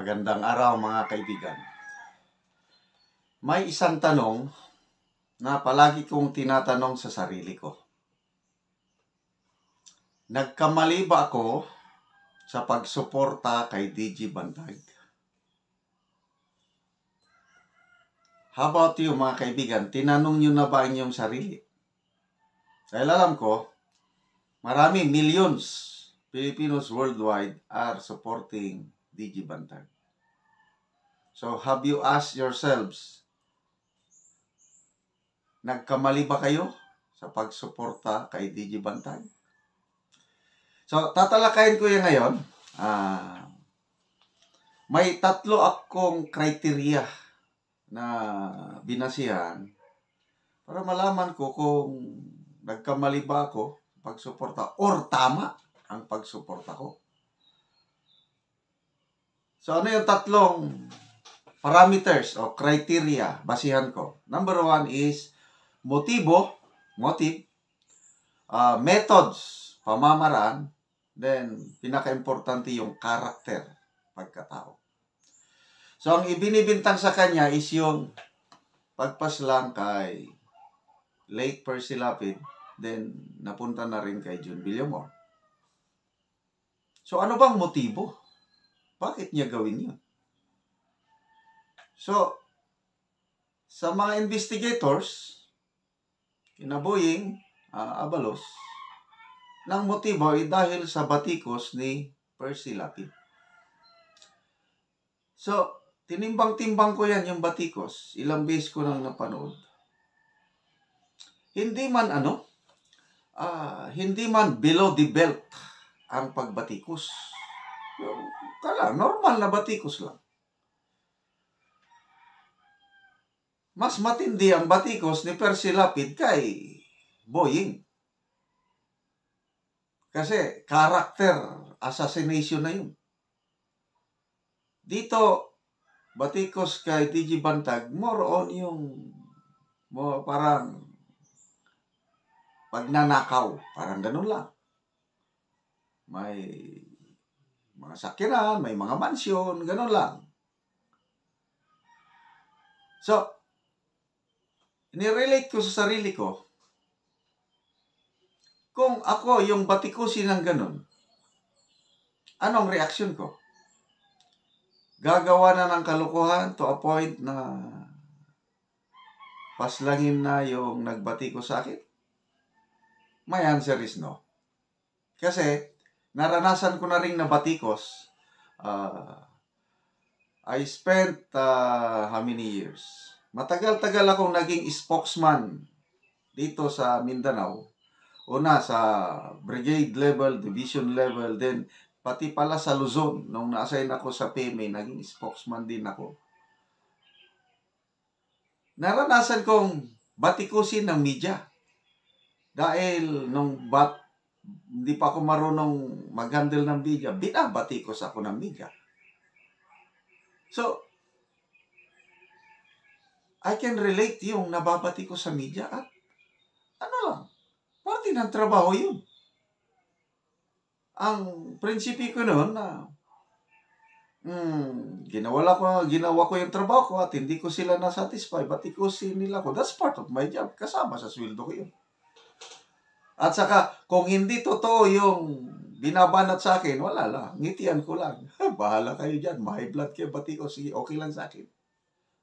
Magandang araw mga kaibigan. May isang tanong na palagi kong tinatanong sa sarili ko. Nagkamali ba ako sa pagsuporta kay DJ Bandag? How about you mga kaibigan? Tinanong nyo na ba ang inyong sarili? Dahil alam ko, marami, millions Filipinos worldwide are supporting DG Bantag. So, have you asked yourselves, nagkamali ba kayo sa pagsuporta kay DG Bantag? So, tatalakayin ko yan ngayon. Uh, may tatlo akong criteria na binasihan para malaman ko kung nagkamali ba ako pagsuporta or tama ang pagsuporta ko. So, ano yung tatlong parameters o criteria basihan ko? Number one is motibo, motive, uh, methods, pamamaraan, then pinaka-importante yung character, pagkatao. So, ang ibinibintang sa kanya is yung pagpaslang kay late Percy Lapid, then napunta na rin kay John Villamor. So, ano bang motibo? Bakit niya gawin yun? So, sa mga investigators, kinabuying uh, ah, Abalos, ng motibo ay dahil sa batikos ni Percy Lapid. So, tinimbang-timbang ko yan yung batikos. Ilang base ko nang napanood. Hindi man ano, uh, hindi man below the belt ang pagbatikos. Yung, normal na batikos lang. Mas matindi ang batikos ni Percy Lapid kay Boying. Kasi karakter assassination na yun. Dito, batikos kay DJ Bantag, more on yung mo parang pagnanakaw. Parang ganun lang. May mga sakyanan, may mga mansyon, ganun lang. So, nirelate ko sa sarili ko, kung ako yung batikusin ng ganun, anong reaksyon ko? Gagawa na ng kalukuhan to a point na paslangin na yung nagbati ko sa akin? My answer is no. Kasi, naranasan ko na rin na batikos. Uh, I spent uh, how many years? Matagal-tagal akong naging spokesman dito sa Mindanao. Una sa brigade level, division level, then pati pala sa Luzon. Nung na-assign ako sa PMA, naging spokesman din ako. Naranasan kong batikusin ng media. Dahil nung bat hindi pa ako marunong mag-handle ng biga, binabati ko sa ako ng biga. So, I can relate yung nababati ko sa media at ano lang, parte ng trabaho yun. Ang prinsipyo ko noon na mm, ginawa ko, ginawa ko yung trabaho ko at hindi ko sila nasatisfy, bati ko sinila ko. That's part of my job. Kasama sa sweldo ko yun. At saka, kung hindi totoo yung binabanat sa akin, wala lang. Ngitian ko lang. Bahala kayo dyan. May blood kayo, batikos. Sige, okay lang sa akin.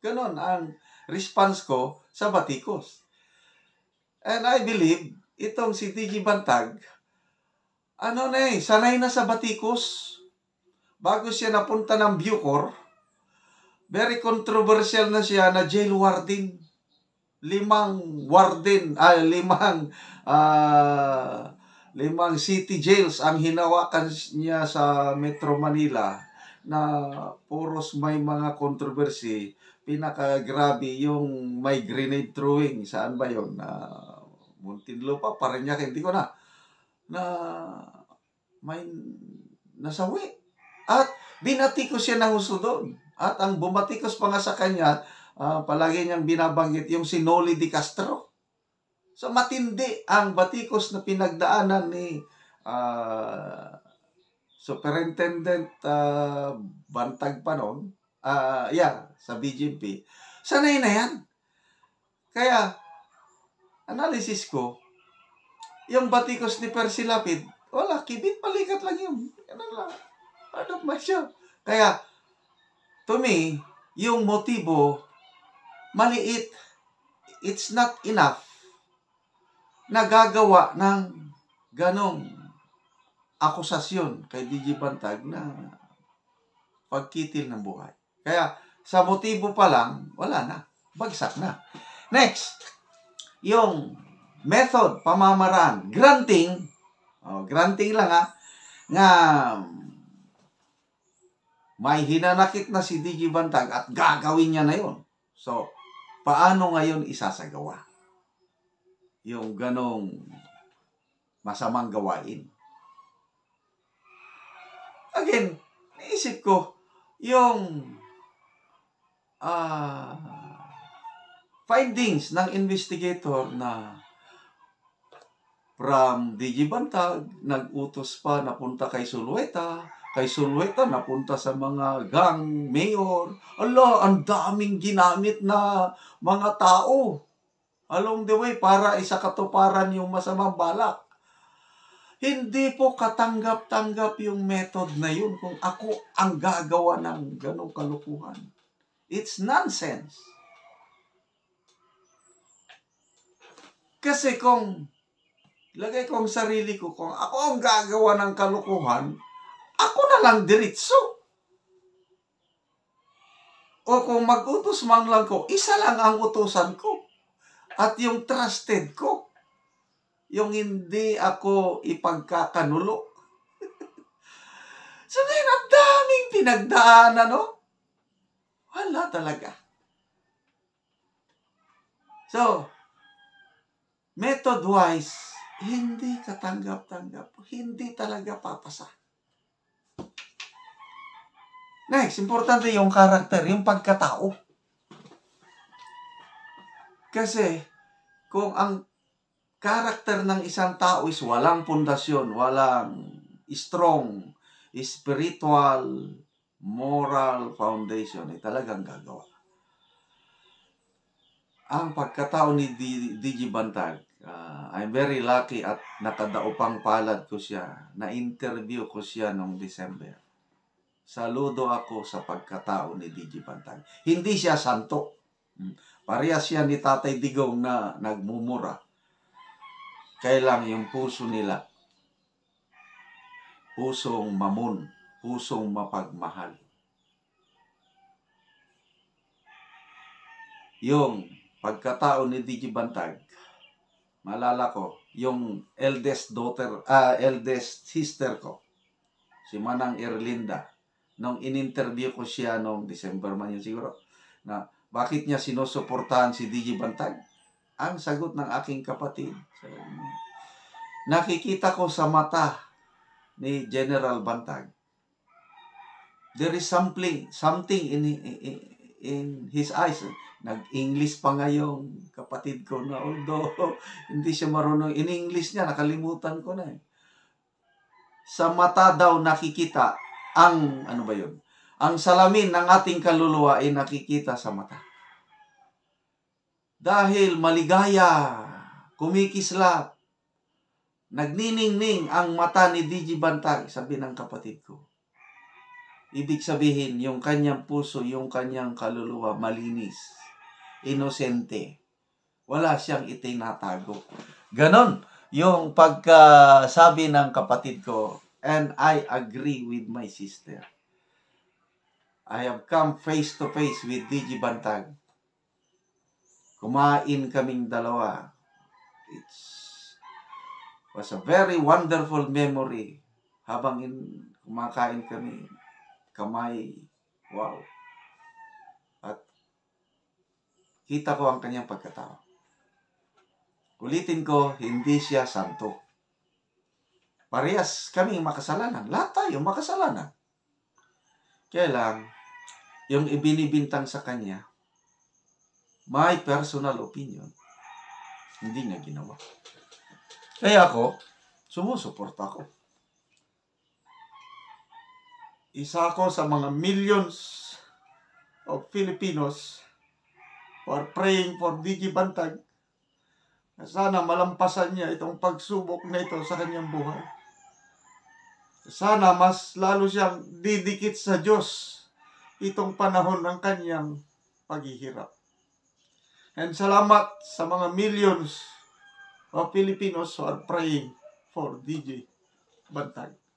Ganon ang response ko sa batikos. And I believe, itong si Digi Bantag, ano na eh, sanay na sa batikos. Bago siya napunta ng Bucor, very controversial na siya na jail warden limang warden, ay limang uh, limang city jails ang hinawakan niya sa Metro Manila na poros may mga kontrobersi pinakagrabe yung may grenade throwing saan ba yon na uh, Muntinlupa pa pare niya hindi ko na na may nasawi at binati ko siya ng husto doon at ang bumatikos pa nga sa kanya uh, palagi niyang binabanggit yung si Noli de Castro. So matindi ang batikos na pinagdaanan ni uh, Superintendent uh, Bantag pa noon. Uh, yeah, sa BGP. Sanay na yan. Kaya, analysis ko, yung batikos ni Percy Lapid, wala, kibit palikat lang yun. Ganun lang. Part of my show. Kaya, to me, yung motibo maliit, it's not enough nagagawa ng ganong akusasyon kay DJ Bantag na pagkitil ng buhay. Kaya sa motibo pa lang, wala na. Bagsak na. Next, yung method, pamamaraan, granting, oh, granting lang ha, ah, nga may hinanakit na si DJ Bantag at gagawin niya na yon. So, Paano ngayon isasagawa? Yung ganong masamang gawain. Again, naisip ko, yung uh, findings ng investigator na From Digibantag, nag-utos pa napunta kay Sulueta. Kay Sulueta, napunta sa mga gang mayor. Ala, ang daming ginamit na mga tao along the way para isa isakatuparan yung masamang balak. Hindi po katanggap-tanggap yung method na yun kung ako ang gagawa ng ganong kalukuhan. It's nonsense. Kasi kung Lagay ko ang sarili ko. Kung ako ang gagawa ng kalukuhan, ako na lang diritso. O kung magutos man lang ko, isa lang ang utusan ko. At yung trusted ko. Yung hindi ako ipagkakanulo. so ngayon, ang daming pinagdaanan, no? Wala talaga. So, method-wise, hindi katanggap-tanggap, hindi talaga papasa. Next, importante yung karakter, yung pagkatao. Kasi, kung ang karakter ng isang tao is walang pundasyon, walang strong, spiritual, moral foundation, ay talagang gagawa. Ang pagkatao ni Digi Bantag Uh, I'm very lucky at nakadaupang palad ko siya. Na-interview ko siya noong December. Saludo ako sa pagkatao ni DJ Pantang. Hindi siya santo. Hmm. Parehas siya ni Tatay Digong na nagmumura. Kailang yung puso nila, pusong mamon, pusong mapagmahal. Yung pagkatao ni DJ Bantag, malala ko, yung eldest daughter, uh, eldest sister ko, si Manang Erlinda, nung in-interview ko siya noong December man yun siguro, na bakit niya sinusuportahan si DJ Bantag? Ang sagot ng aking kapatid, nakikita ko sa mata ni General Bantag, there is something, something in, in, in in his eyes. Nag-English pa nga kapatid ko na although hindi siya marunong in English niya, nakalimutan ko na eh. Sa mata daw nakikita ang, ano ba yun? Ang salamin ng ating kaluluwa ay nakikita sa mata. Dahil maligaya, kumikislap, nagniningning ang mata ni DJ Bantay, sabi ng kapatid ko. Ibig sabihin, yung kanyang puso, yung kanyang kaluluwa, malinis, inosente. Wala siyang itinatago. Ganon yung pagkasabi ng kapatid ko, and I agree with my sister. I have come face to face with DJ Bantag. Kumain kaming dalawa. It's was a very wonderful memory habang in, kumakain kami kamay. Wow. At kita ko ang kanyang pagkatao. Ulitin ko, hindi siya santo. Parehas kaming makasalanan. Lahat tayo makasalanan. Kaya lang, yung ibinibintang sa kanya, my personal opinion, hindi niya ginawa. Kaya ako, sumusuporta ako isa ako sa mga millions of Filipinos who are praying for Vicky Bantag na sana malampasan niya itong pagsubok na ito sa kanyang buhay. Sana mas lalo siyang didikit sa Diyos itong panahon ng kanyang paghihirap. And salamat sa mga millions of Filipinos who are praying for DJ Bantag.